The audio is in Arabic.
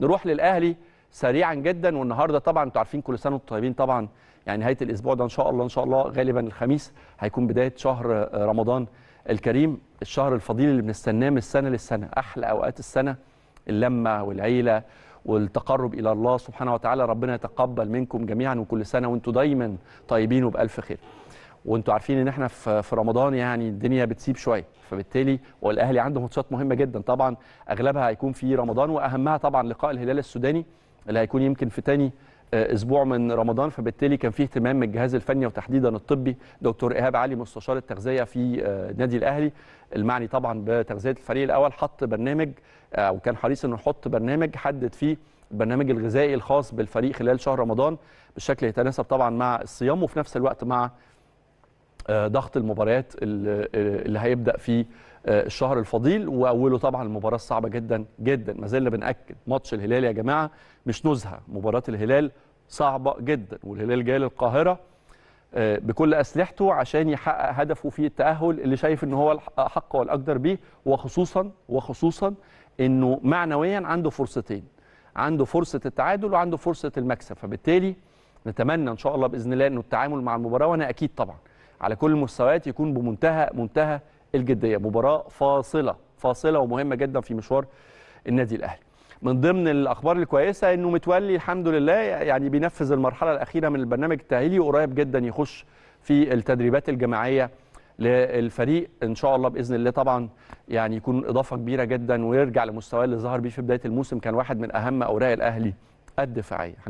نروح للاهلي سريعا جدا والنهارده طبعا انتوا عارفين كل سنه وانتم طيبين طبعا يعني نهايه الاسبوع ده ان شاء الله ان شاء الله غالبا الخميس هيكون بدايه شهر آه، رمضان الكريم الشهر الفضيل اللي بنستناه من السنه للسنه احلى اوقات السنه اللمه والعيله والتقرب الى الله سبحانه وتعالى ربنا يتقبل منكم جميعا وكل سنه وانتم دايما طيبين وبالف خير وانتوا عارفين ان احنا في رمضان يعني الدنيا بتسيب شويه فبالتالي والاهلي عنده ماتشات مهمه جدا طبعا اغلبها هيكون في رمضان واهمها طبعا لقاء الهلال السوداني اللي هيكون يمكن في تاني آه، اسبوع من رمضان فبالتالي كان في اهتمام من الجهاز الفني وتحديدا الطبي دكتور ايهاب علي مستشار التغذيه في آه، نادي الاهلي المعني طبعا بتغذيه الفريق الاول حط برنامج او آه، كان حريص انه يحط برنامج حدد فيه البرنامج الغذائي الخاص بالفريق خلال شهر رمضان بشكل يتناسب طبعا مع الصيام وفي نفس الوقت مع آه، ضغط المباريات آه، اللي هيبدا في آه، الشهر الفضيل واوله طبعا المباراه الصعبه جدا جدا ما زلنا بناكد ماتش الهلال يا جماعه مش نزهه مباراه الهلال صعبه جدا والهلال جاي للقاهره بكل اسلحته عشان يحقق هدفه في التاهل اللي شايف ان هو الحق والاقدر بيه وخصوصا وخصوصا انه معنويا عنده فرصتين عنده فرصه التعادل وعنده فرصه المكسب فبالتالي نتمنى ان شاء الله باذن الله انه التعامل مع المباراه وانا اكيد طبعا على كل المستويات يكون بمنتهى منتهى الجديه مباراه فاصله فاصله ومهمه جدا في مشوار النادي الاهلي من ضمن الاخبار الكويسه انه متولي الحمد لله يعني بينفذ المرحله الاخيره من البرنامج التاهيلي وقريب جدا يخش في التدريبات الجماعيه للفريق ان شاء الله باذن الله طبعا يعني يكون اضافه كبيره جدا ويرجع لمستواه اللي ظهر بيه في بدايه الموسم كان واحد من اهم اوراق الاهلي الدفاعيه